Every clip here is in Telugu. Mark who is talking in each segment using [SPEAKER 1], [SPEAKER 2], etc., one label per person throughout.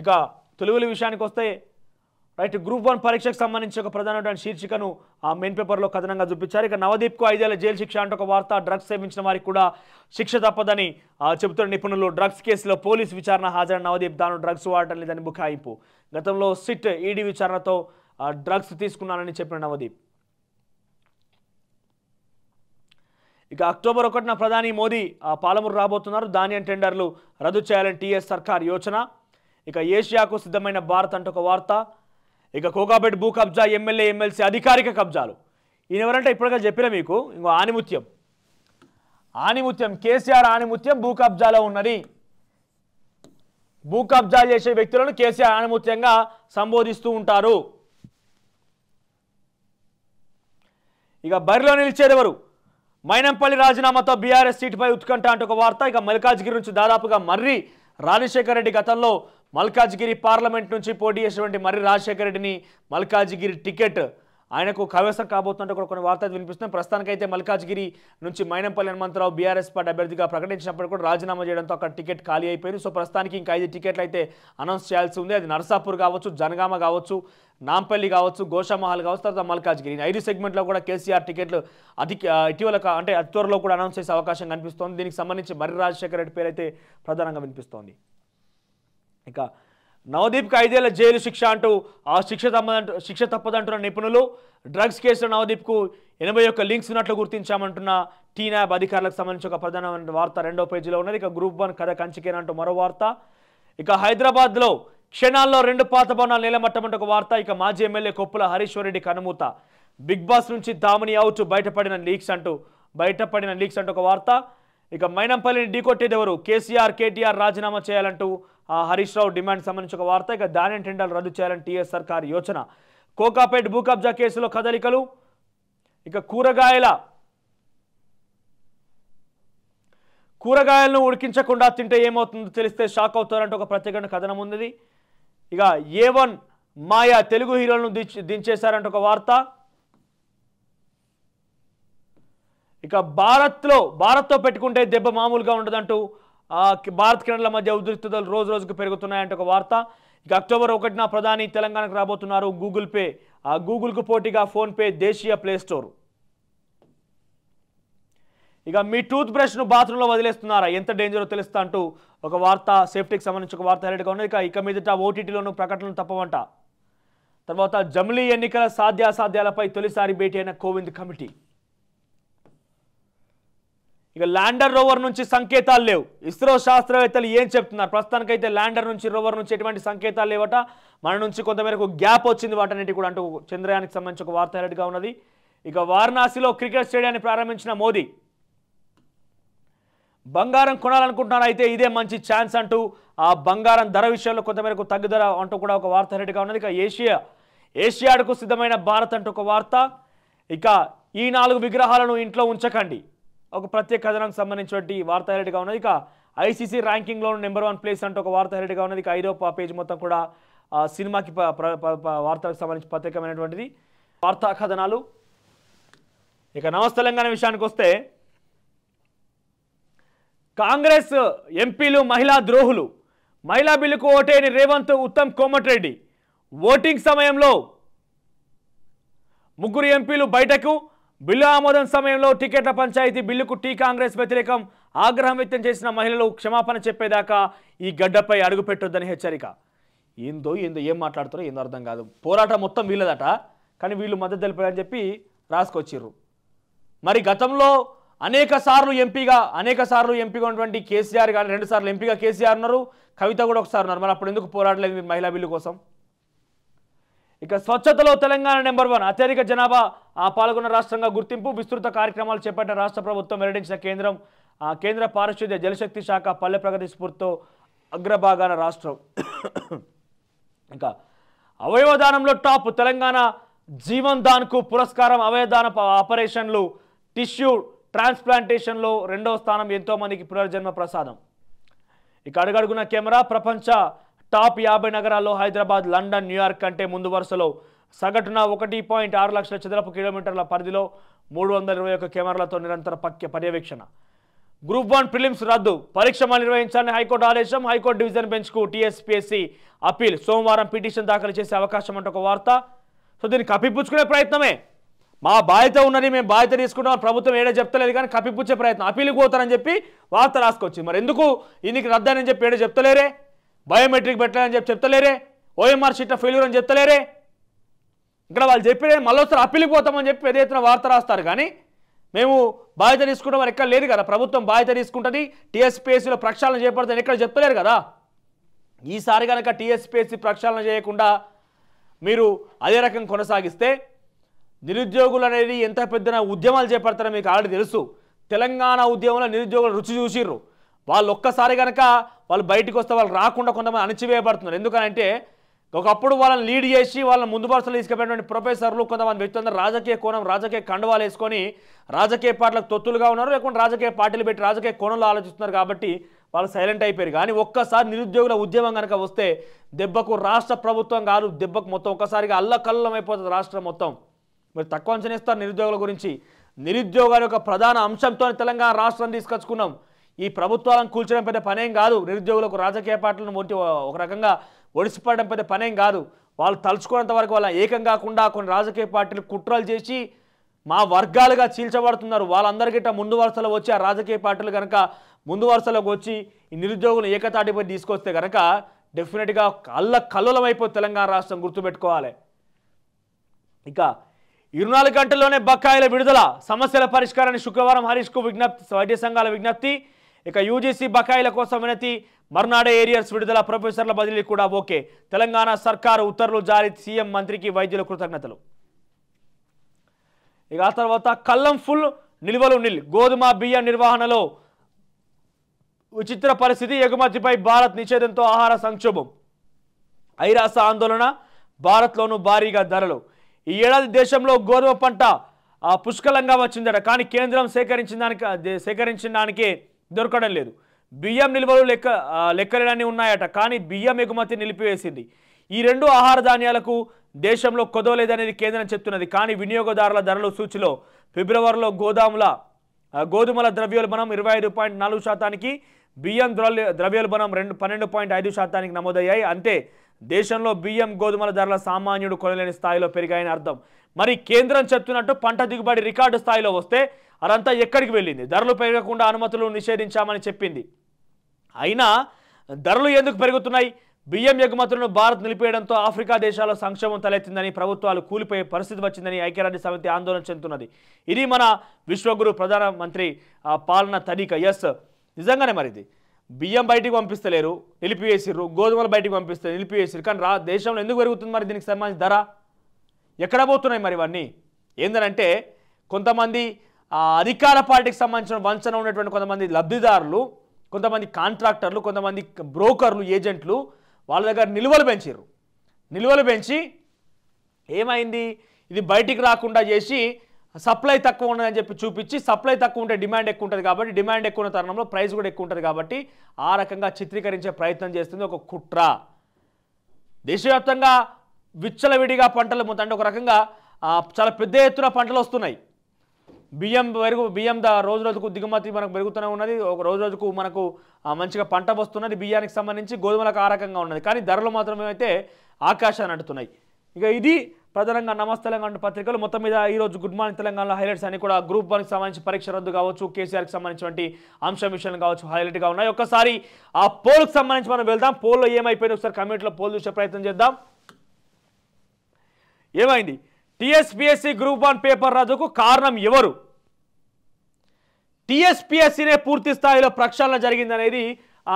[SPEAKER 1] ఇక తొలుగుల విషయానికి వస్తే రైట్ గ్రూప్ వన్ పరీక్షకు సంబంధించి ఒక ప్రధానమైన శీర్షికను ఆ మెయిన్ పేపర్లో కథనంగా చూపించారు ఇక నవదీప్కు ఐదేళ్ల జైలు శిక్ష అంటే ఒక వార్త డ్రగ్స్ సేవించిన వారికి కూడా శిక్ష తప్పదని చెబుతున్న నిపుణులు డ్రగ్స్ కేసులో పోలీసు విచారణ హాజరైన నవదీప్ తాను డ్రగ్స్ వాడటం లేదని బుకాయింపు గతంలో సిట్ ఈడీ విచారణతో డ్రగ్స్ తీసుకున్నానని చెప్పిన నవదీప్ ఇక అక్టోబర్ ఒకటిన ప్రధాని మోదీ పాలమూరు రాబోతున్నారు ధాన్యం టెండర్లు రద్దు చేయాలని టీఎస్ సర్కార్ యోచన ఇక ఏషియాకు సిద్ధమైన భారత్ అంటే ఒక వార్త ఇక కోకాపేట భూ కబ్జా ఎమ్మెల్యే ఎమ్మెల్సీ అధికారిక కబ్జాలు ఈయన ఎవరంటే ఇప్పటికే చెప్పిన మీకు ఇంకో ఆనిముత్యం ఆనిముత్యం కేసీఆర్ ఆనిముత్యం భూ కబ్జాలో ఉన్నది భూ కబ్జా చేసే వ్యక్తులను కేసీఆర్ ఆనిముత్యంగా సంబోధిస్తూ ఉంటారు ఇక బరిలో నిలిచేదెవరు మైనంపల్లి రాజీనామాతో బీఆర్ఎస్ సీటుపై ఉత్కంఠ అంటే ఒక వార్త ఇక మల్కాజ్గిరి నుంచి దాదాపుగా మర్రి రాజశేఖర రెడ్డి గతంలో మల్కాజ్గిరి పార్లమెంట్ నుంచి పోటీ చేసినటువంటి మర్రి రాజశేఖర రెడ్డిని మల్కాజ్గిరి టికెట్ ఆయనకు కవేసం కాబోతుంటే కూడా కొన్ని వార్తలు వినిపిస్తున్నాయి ప్రస్తుతానికైతే మల్కాజ్గిరి నుంచి మైనంపల్లి హనుమంతరావు బీఆర్ఎస్ పార్టీ అభ్యర్థిగా ప్రకటించినప్పుడు కూడా రాజీనామా చేయడంతో అక్కడ టికెట్ ఖాళీ అయిపోయింది సో ప్రస్తుతానికి ఇంకా ఐదు టికెట్లు అయితే అనౌన్స్ చేయాల్సి ఉంది అది నర్సాపూర్ కావచ్చు జనగామ కావచ్చు నాంపల్లి కావచ్చు గోషామహల్ కావచ్చు తర్వాత మల్కాజ్గిరి ఐదు సెగ్మెంట్లో కూడా కేసీఆర్ టికెట్లు అధిక ఇటీవల అంటే అత్వరలో కూడా అనౌన్స్ చేసే అవకాశం కనిపిస్తోంది దీనికి సంబంధించి మర్రి రాజశేఖర రెడ్డి పేరు అయితే ప్రధానంగా వినిపిస్తోంది ఇక నవదీప్కి ఐదేళ్ల జైలు శిక్ష అంటూ ఆ శిక్ష తప్పదంటూ శిక్ష తప్పదంటున్న నిపుణులు డ్రగ్స్ కేసులో నవదీప్కు ఎనభై ఒక్క లింక్స్ ఉన్నట్లు గుర్తించామంటున్న టీనాబ్ అధికారులకు సంబంధించి ఒక ప్రధానమైన వార్త రెండో పేజీలో ఉన్నది ఇక గ్రూప్ వన్ కథ కంచికేనంటూ మరో వార్త ఇక హైదరాబాద్లో క్షణాల్లో రెండు పాత భవనాలు నిలబట్టమంటూ ఒక వార్త ఇక మాజీ ఎమ్మెల్యే కొప్పుల హరీశ్వరెడ్డి కనుమూత బిగ్ బాస్ నుంచి దామని అవుట్ బయటపడిన లీక్స్ అంటూ బయటపడిన లీక్స్ అంటూ ఒక వార్త ఇక మైనంపల్లిని ఎవరు కేసీఆర్ కేటీఆర్ రాజీనామా చేయాలంటూ హరీష్ రావు డిమాండ్ సంబంధించి ఒక వార్త ఇక దాని టెండర్లు రద్దు చేయాలని టీఎస్ సర్కార్ యోచన కోకాపేట్ భూ కబ్జా కేసులో కదలికలు ఇక కూరగాయల కూరగాయలను ఉడికించకుండా తింటే ఏమవుతుందో తెలిస్తే షాక్ అవుతారంటే ఒక ప్రత్యేకమైన కథనం ఉంది ఇక ఏ వన్ మాయా తెలుగు హీరోలను దించేశారంటే ఒక వార్త ఇక భారత్లో భారత్తో పెట్టుకుంటే దెబ్బ మామూలుగా ఉండదంటూ భారత్ కిరణల మధ్య ఉద్రిక్తతలు రోజు రోజుకు పెరుగుతున్నాయంటే ఒక వార్త ఇక అక్టోబర్ ఒకటిన ప్రధాని తెలంగాణకు రాబోతున్నారు గూగుల్ పే ఆ గూగుల్కు పోటీగా ఫోన్పే దేశీయ ప్లేస్టోర్ ఇక మీ టూత్ బ్రష్ను బాత్రూంలో వదిలేస్తున్నారా ఎంత డేంజరో తెలుస్తా అంటూ ఒక వార్త సేఫ్టీకి సంబంధించి ఒక వార్త హైలైట్గా ఉన్నది ఇక ఇక మీదట ఓటీటీలోనూ ప్రకటనలు తప్పవంట తర్వాత జమిలీ ఎన్నికల సాధ్యాసాధ్యాలపై తొలిసారి భేటీ అయిన కోవింద్ కమిటీ ఇక ల్యాండర్ రోవర్ నుంచి సంకేతాలు లేవు ఇస్రో శాస్త్రవేత్తలు ఏం చెప్తున్నారు ప్రస్తుతానికి అయితే ల్యాండర్ నుంచి రోవర్ నుంచి ఎటువంటి సంకేతాలు లేవట మన నుంచి కొంతమేరకు గ్యాప్ వచ్చింది వాటన్నిటి కూడా అంటూ చంద్రయానికి సంబంధించి ఒక వార్త హెరట్గా ఉన్నది ఇక వారణాసిలో క్రికెట్ స్టేడియాన్ని ప్రారంభించిన మోదీ బంగారం కొనాలనుకుంటున్నారు అయితే ఇదే మంచి ఛాన్స్ అంటూ ఆ బంగారం ధర విషయంలో కొంతమేరకు తగ్గుదల అంటూ కూడా ఒక వార్త హెరట్గా ఉన్నది ఇక ఏషియా ఏషియాడుకు సిద్ధమైన భారత్ అంటూ ఒక వార్త ఇక ఈ నాలుగు విగ్రహాలను ఇంట్లో ఉంచకండి ఒక ప్రత్యేక కథనానికి సంబంధించినటువంటి వార్త హైలైట్గా ఉన్నది ఇక ఐసీసీ ర్యాంకింగ్లో నెంబర్ వన్ ప్లేస్ అంటే ఒక వార్త హైలైట్గా ఉన్నది ఇక ఐరోపా పేజ్ మొత్తం కూడా సినిమాకి వార్తలకు సంబంధించి ప్రత్యేకమైనటువంటిది వార్తా కథనాలు ఇక నమస్ తెలంగాణ విషయానికి వస్తే కాంగ్రెస్ ఎంపీలు మహిళా ద్రోహులు మహిళా బిల్లుకు ఓటేని రేవంత్ ఉత్తమ్ కోమటిరెడ్డి ఓటింగ్ సమయంలో ముగ్గురు ఎంపీలు బయటకు బిల్లు ఆమోదం సమయంలో టికెట్ల పంచాయతీ బిల్లుకు టీ కాంగ్రెస్ వ్యతిరేకం ఆగ్రహం వ్యక్తం చేసిన మహిళలు క్షమాపణ చెప్పేదాకా ఈ గడ్డపై అడుగుపెట్టొద్దని హెచ్చరిక ఏందో ఏందో ఏం మాట్లాడుతారో ఏందో అర్థం కాదు పోరాటం మొత్తం వీళ్ళదట కానీ వీళ్ళు మద్దతు తెలిపారని చెప్పి రాసుకొచ్చిర్రు మరి గతంలో అనేక సార్లు ఎంపీగా అనేక సార్లు ఎంపీగా ఉన్నటువంటి కేసీఆర్ కానీ రెండు సార్లు ఎంపీగా కేసీఆర్ ఉన్నారు కవిత కూడా ఒకసారి ఉన్నారు మరి అప్పుడు ఎందుకు పోరాడలేదు మీరు మహిళా బిల్లు కోసం ఇక స్వచ్ఛతలో తెలంగాణ నెంబర్ వన్ అత్యధిక జనాభా పాల్గొన్న రాష్ట్రంగా గుర్తింపు విస్తృత కార్యక్రమాలు చేపట్టిన రాష్ట్ర ప్రభుత్వం వెల్లడించిన కేంద్రం కేంద్ర పారిశుద్ధ్య జలశక్తి శాఖ పల్లె ప్రగతి స్ఫూర్తితో అగ్రభాగాన రాష్ట్రం ఇంకా అవయవదానంలో టాప్ తెలంగాణ జీవన్ దాన్కు పురస్కారం అవయవదాన ఆపరేషన్లు టిష్యూ ట్రాన్స్ప్లాంటేషన్లో రెండవ స్థానం ఎంతోమందికి పునర్జన్మ ప్రసాదం ఇక అడుగడుగున కెమెరా ప్రపంచ టాప్ యాభై నగరాల్లో హైదరాబాద్ లండన్ న్యూయార్క్ కంటే ముందు వరుసలో సగటున ఒకటి పాయింట్ ఆరు లక్షల చదరపు కిలోమీటర్ల పరిధిలో మూడు వందల ఇరవై ఒక్క కెమెరాలతో నిరంతర పక్య పర్యవేక్షణ గ్రూప్ వన్ ప్రిలిమ్స్ రద్దు పరీక్ష నిర్వహించాలని హైకోర్టు ఆదేశం హైకోర్టు డివిజన్ బెంచ్కు టీఎస్పీఎస్సీ అప్పీల్ సోమవారం పిటిషన్ దాఖలు చేసే అవకాశం అంటే ఒక వార్త సో దీన్ని కప్పిపుచ్చుకునే ప్రయత్నమే మా బాధ్యత ఉన్నది మేము బాధ్యత తీసుకుంటాం ప్రభుత్వం ఏడా చెప్తలేదు కానీ కప్పిపుచ్చే ప్రయత్నం అప్పీల్కి పోతారని చెప్పి వార్త రాసుకొచ్చింది మరి ఎందుకు ఇన్నికి రద్దానని చెప్పి ఏడా చెప్తలేరే బయోమెట్రిక్ పెట్టాలని చెప్పి చెప్తలేరే ఓఎంఆర్ షీట్లో ఫెయిల్యూర్ అని చెప్తలేరే ఇక్కడ వాళ్ళు చెప్పిన మళ్ళొస్తారు అప్పీలికి అప్పిలిపోతామని చెప్పి పెద్ద ఎత్తున వార్త రాస్తారు కానీ మేము బాధ్యత తీసుకుంటాం ఎక్కడ లేదు కదా ప్రభుత్వం బాధ్యత తీసుకుంటుంది టీఎస్పీఎస్సీలో ప్రక్షాళన చేపడుతుంది ఎక్కడ చెప్తలేరు కదా ఈసారి కనుక టీఎస్పీఎస్సీ ప్రక్షాళన చేయకుండా మీరు అదే రకం కొనసాగిస్తే నిరుద్యోగులు అనేది ఎంత పెద్ద ఉద్యమాలు చేపడతారో మీకు ఆల్రెడీ తెలుసు తెలంగాణ ఉద్యమంలో నిరుద్యోగుల రుచి చూసిర్రు వాళ్ళు ఒక్కసారి కనుక వాళ్ళు బయటకు వస్తే వాళ్ళు రాకుండా కొంతమంది అణచివేయబడుతున్నారు ఎందుకంటే ఒకప్పుడు వాళ్ళని లీడ్ చేసి వాళ్ళని ముందు వరుసలో తీసుకెళ్ళినటువంటి ప్రొఫెసర్లు కొంతమంది వ్యక్తులందరూ రాజకీయ కోణం రాజకీయ కండవాలు వేసుకొని రాజకీయ పార్టీలకు తొత్తులుగా ఉన్నారు లేకుంటే రాజకీయ పార్టీలు పెట్టి రాజకీయ కోణంలో ఆలోచిస్తున్నారు కాబట్టి వాళ్ళు సైలెంట్ అయిపోయారు కానీ ఒక్కసారి నిరుద్యోగుల ఉద్యమం కనుక వస్తే దెబ్బకు రాష్ట్ర ప్రభుత్వం కాదు దెబ్బకు మొత్తం ఒక్కసారిగా అల్లకల్లం అయిపోతుంది రాష్ట్రం మొత్తం మరి తక్కువ అంచనేస్తారు నిరుద్యోగుల గురించి నిరుద్యోగాల యొక్క ప్రధాన అంశంతో తెలంగాణ రాష్ట్రం తీసుకొచ్చుకున్నాం ఈ ప్రభుత్వాలను కూల్చడం పెద్ద పనేం కాదు నిరుద్యోగులకు రాజకీయ పార్టీలను మొట్టి ఒక రకంగా ఒడిసిపడడం పెద్ద పనేం కాదు వాళ్ళు తలుచుకున్నంత వరకు వాళ్ళ ఏకం కాకుండా కొన్ని రాజకీయ పార్టీలు కుట్రలు చేసి మా వర్గాలుగా చీల్చబడుతున్నారు వాళ్ళందరికిట ముందు వరుసలో వచ్చి ఆ రాజకీయ పార్టీలు కనుక ముందు వరుసలోకి వచ్చి ఈ నిరుద్యోగులను ఏకతాటిపై తీసుకొస్తే కనుక డెఫినెట్గా కళ్ళ కల్లులమైపోయి తెలంగాణ రాష్ట్రం గుర్తుపెట్టుకోవాలి ఇక ఇరవై నాలుగు గంటల్లోనే బకాయిల విడుదల సమస్యల పరిష్కారాన్ని శుక్రవారం హరీష్కు విజ్ఞప్తి వైద్య సంఘాల విజ్ఞప్తి ఇక యూజీసీ బకాయిల కోసం వినతి మర్నాడే ఏరియర్స్ విడుదల ప్రొఫెసర్ల బదిలీ కూడా ఓకే తెలంగాణ సర్కారు ఉత్తర్వులు జారీ సీఎం మంత్రికి వైద్యుల కృతజ్ఞతలు ఇక ఆ తర్వాత కల్లం ఫుల్ నిల్వలు నిల్ గోధుమ బియ్యం నిర్వహణలో విచిత్ర పరిస్థితి ఎగుమతిపై భారత్ నిషేధంతో ఆహార సంక్షోభం ఐరాస ఆందోళన భారత్లోనూ భారీగా ధరలు ఈ ఏడాది దేశంలో గోధుమ పంట పుష్కలంగా వచ్చిందట కానీ కేంద్రం సేకరించిన దానికి దానికే దొరకడం లేదు బియ్యం నిల్వలు లెక్క లెక్కలేనని ఉన్నాయట కానీ బియ్యం ఎగుమతి నిలిపివేసింది ఈ రెండు ఆహార ధాన్యాలకు దేశంలో కొదవలేదనేది కేంద్రం చెప్తున్నది కానీ వినియోగదారుల ధరల సూచిలో ఫిబ్రవరిలో గోదాముల గోధుమల ద్రవ్యోల్బణం ఇరవై ఐదు పాయింట్ నాలుగు శాతానికి బియ్యం ద్రవ్య ద్రవ్యోల్బణం రెండు పన్నెండు పాయింట్ ఐదు శాతానికి నమోదయ్యాయి అంటే దేశంలో బియ్యం గోధుమల ధరల సామాన్యుడు కొనలేని స్థాయిలో పెరిగాయని అర్థం మరి కేంద్రం చెప్తున్నట్టు పంట దిగుబడి రికార్డు స్థాయిలో వస్తే అదంతా ఎక్కడికి వెళ్ళింది ధరలు పెరగకుండా అనుమతులు నిషేధించామని చెప్పింది అయినా ధరలు ఎందుకు పెరుగుతున్నాయి బియ్యం ఎగుమతులను భారత్ నిలిపేయడంతో ఆఫ్రికా దేశాల్లో సంక్షేమం తలెత్తిందని ప్రభుత్వాలు కూలిపోయే పరిస్థితి వచ్చిందని ఐక్యరాజ్య సమితి ఆందోళన చెందుతున్నది ఇది మన విశ్వగురు ప్రధానమంత్రి పాలన తనిఖ ఎస్ నిజంగానే మరిది బియ్యం బయటికి పంపిస్తలేరు నిలిపివేసిర్రు గోధుమలు బయటికి పంపిస్తే నిలిపివేసిర్రు కానీ రా దేశంలో ఎందుకు పెరుగుతుంది మరి దీనికి సంబంధించి ధర ఎక్కడ పోతున్నాయి మరి ఇవన్నీ ఏంటంటే కొంతమంది అధికార పార్టీకి సంబంధించిన వంచన ఉన్నటువంటి కొంతమంది లబ్ధిదారులు కొంతమంది కాంట్రాక్టర్లు కొంతమంది బ్రోకర్లు ఏజెంట్లు వాళ్ళ దగ్గర నిల్వలు పెంచారు నిల్వలు పెంచి ఏమైంది ఇది బయటికి రాకుండా చేసి సప్లై తక్కువ ఉన్నదని చెప్పి చూపించి సప్లై తక్కువ ఉంటే డిమాండ్ ఎక్కువ ఉంటుంది కాబట్టి డిమాండ్ ఎక్కువ ఉన్న తరుణంలో ప్రైస్ కూడా ఎక్కువ ఉంటుంది కాబట్టి ఆ రకంగా చిత్రీకరించే ప్రయత్నం చేస్తుంది ఒక కుట్ర దేశవ్యాప్తంగా విచ్చలవిడిగా పంటలు అంటే ఒక రకంగా చాలా పెద్ద ఎత్తున పంటలు వస్తున్నాయి బియ్యం పెరుగు బియ్యం దా రోజు రోజుకు దిగుమతి మనకు పెరుగుతూనే ఉన్నది ఒక రోజు రోజుకు మనకు మంచిగా పంట వస్తున్నది బియ్యానికి సంబంధించి గోధుమలకు ఆ రకంగా ఉన్నది కానీ ధరలు మాత్రం అయితే ఆకాశాన్ని అంటున్నాయి ఇక ఇది ప్రధానంగా నమస్తే తెలంగాణ పత్రికలు మొత్తం మీద ఈరోజు గుడ్ మార్నింగ్ తెలంగాణలో హైలైట్స్ అని కూడా గ్రూప్ వన్కి సంబంధించి పరీక్ష రద్దు కావచ్చు కేసీఆర్కి సంబంధించినటువంటి అంశం విషయాలు కావచ్చు హైలైట్గా ఉన్నాయి ఒకసారి ఆ పోల్కి సంబంధించి మనం వెళ్దాం పోల్లో ఏమైపోయింది ఒకసారి కమ్యూనిటీలో పోల్ చూసే ప్రయత్నం చేద్దాం ఏమైంది టీఎస్పీఎస్సీ గ్రూప్ వన్ పేపర్ రద్దుకు కారణం ఎవరు టిఎస్పిఎస్సినే పూర్తి స్థాయిలో ప్రక్షాళన జరిగిందనేది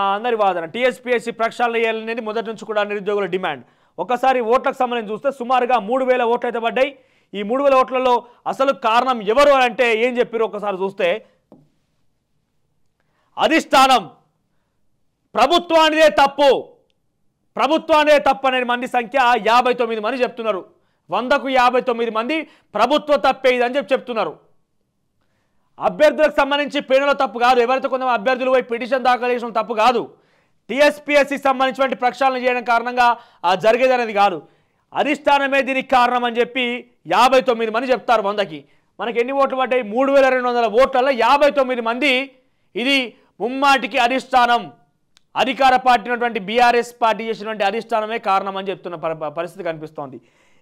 [SPEAKER 1] అందరి వాదన టిఎస్పిఎస్సి ప్రక్షాళన చేయాలనేది మొదటి నుంచి కూడా నిరుద్యోగుల డిమాండ్ ఒకసారి ఓట్లకు సంబంధించి చూస్తే సుమారుగా మూడు వేల ఓట్లు అయితే పడ్డాయి ఈ మూడు వేల ఓట్లలో అసలు కారణం ఎవరు అంటే ఏం చెప్పారు ఒకసారి చూస్తే అధిష్టానం ప్రభుత్వానిదే తప్పు ప్రభుత్వానిదే తప్పు అనేది మంది సంఖ్య యాభై తొమ్మిది మంది చెప్తున్నారు వందకు యాభై తొమ్మిది మంది ప్రభుత్వ ఇది అని చెప్పి చెప్తున్నారు అభ్యర్థులకు సంబంధించి పీడనలో తప్పు కాదు ఎవరితో కొంతమంది అభ్యర్థులు పోయి పిటిషన్ దాఖలు చేసిన తప్పు కాదు టీఎస్పీఎస్సికి సంబంధించినటువంటి ప్రక్షాళన చేయడం కారణంగా జరిగేది అనేది కాదు అధిష్టానమే దీనికి కారణం అని చెప్పి యాభై తొమ్మిది మంది చెప్తారు వందకి మనకి ఎన్ని ఓట్లు పడ్డాయి మూడు వేల రెండు వందల ఓట్లలో యాభై తొమ్మిది మంది ఇది ముమ్మాటికి అధిష్టానం అధికార పార్టీ ఉన్నటువంటి బీఆర్ఎస్ పార్టీ చేసినటువంటి అధిష్టానమే కారణం అని చెప్తున్న పరిస్థితి కనిపిస్తోంది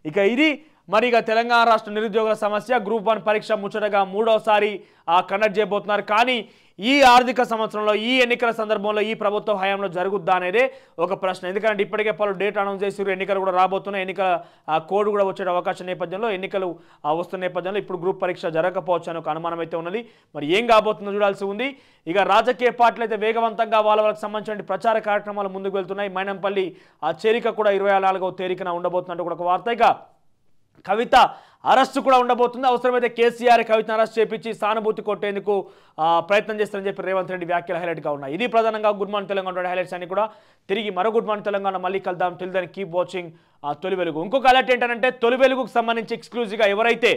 [SPEAKER 1] ఇక ఇది మరి ఇక తెలంగాణ రాష్ట్ర నిరుద్యోగుల సమస్య గ్రూప్ వన్ పరీక్ష ముచ్చటగా మూడోసారి కండక్ట్ చేయబోతున్నారు కానీ ఈ ఆర్థిక సంవత్సరంలో ఈ ఎన్నికల సందర్భంలో ఈ ప్రభుత్వ హయాంలో జరుగుద్దా అనేదే ఒక ప్రశ్న ఎందుకంటే ఇప్పటికే పలు డేట్ అనౌన్స్ చేసి ఎన్నికలు కూడా రాబోతున్నాయి ఎన్నికల కోడ్ కూడా వచ్చే అవకాశం నేపథ్యంలో ఎన్నికలు వస్తున్న నేపథ్యంలో ఇప్పుడు గ్రూప్ పరీక్ష జరగకపోవచ్చు అని ఒక అనుమానం అయితే ఉన్నది మరి ఏం కాబోతుందో చూడాల్సి ఉంది ఇక రాజకీయ పార్టీలు అయితే వేగవంతంగా వాళ్ళ వాళ్ళకి సంబంధించిన ప్రచార కార్యక్రమాలు ముందుకు వెళ్తున్నాయి మైనంపల్లి చేరిక కూడా ఇరవై నాలుగవ తేరికన ఉండబోతున్నట్టు కూడా ఒక వార్త ఇక కవిత అరెస్ట్ కూడా ఉండబోతుంది అవసరమైతే కేసీఆర్ కవితను అరెస్ట్ చేపించి సానుభూతి కొట్టేందుకు ప్రయత్నం చేస్తారని చెప్పి రేవంత్ రెడ్డి వ్యాఖ్యలు హైలైట్గా ఉన్నాయి ఇది ప్రధానంగా గుడ్ మార్నింగ్ తెలంగాణ హైలైట్స్ అని కూడా తిరిగి మరో గుడ్ మార్నింగ్ తెలంగాణ మళ్ళీ కలుద్దాం తెలియదని కీప్ వాచింగ్ తొలి వెలుగు ఇంకొక అలర్ట్ ఏంటంటే తొలి వెలుగుకు సంబంధించి ఎక్స్క్లూజివ్గా ఎవరైతే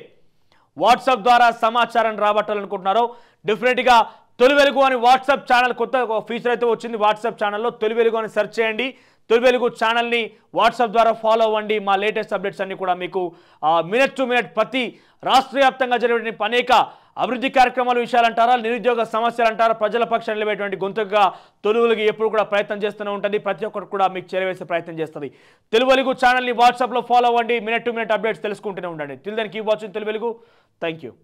[SPEAKER 1] వాట్సాప్ ద్వారా సమాచారాన్ని రాబట్టాలనుకుంటున్నారో డెఫినెట్గా తొలి వెలుగు అని వాట్సాప్ ఛానల్ కొత్త ఫీచర్ అయితే వచ్చింది వాట్సాప్ ఛానల్లో తొలి వెలుగు అని సెర్చ్ చేయండి తొలి వెలుగు ఛానల్ని వాట్సాప్ ద్వారా ఫాలో అవ్వండి మా లేటెస్ట్ అప్డేట్స్ అన్ని కూడా మీకు మినిట్ టు మినిట్ ప్రతి రాష్ట్ర వ్యాప్తంగా జరిగిన అనేక అభివృద్ధి విషయాలు విషయాలంటారా నిరుద్యోగ సమస్యలు అంటారా ప్రజల పక్ష నిలబడేటువంటి గొంతుగా తొలుగులకి ఎప్పుడు కూడా ప్రయత్నం చేస్తూనే ఉంటుంది ప్రతి ఒక్కరు కూడా మీకు చేరవేసే ప్రయత్నం చేస్తుంది తెలుగు ఛానల్ని వాట్సాప్లో ఫాలో అవ్వండి మినిట్ టు మినిట్ అప్డేట్స్ తెలుసుకుంటూనే ఉండండి తిల్ దానికి ఈ వాచింగ్ తెలుగు థ్యాంక్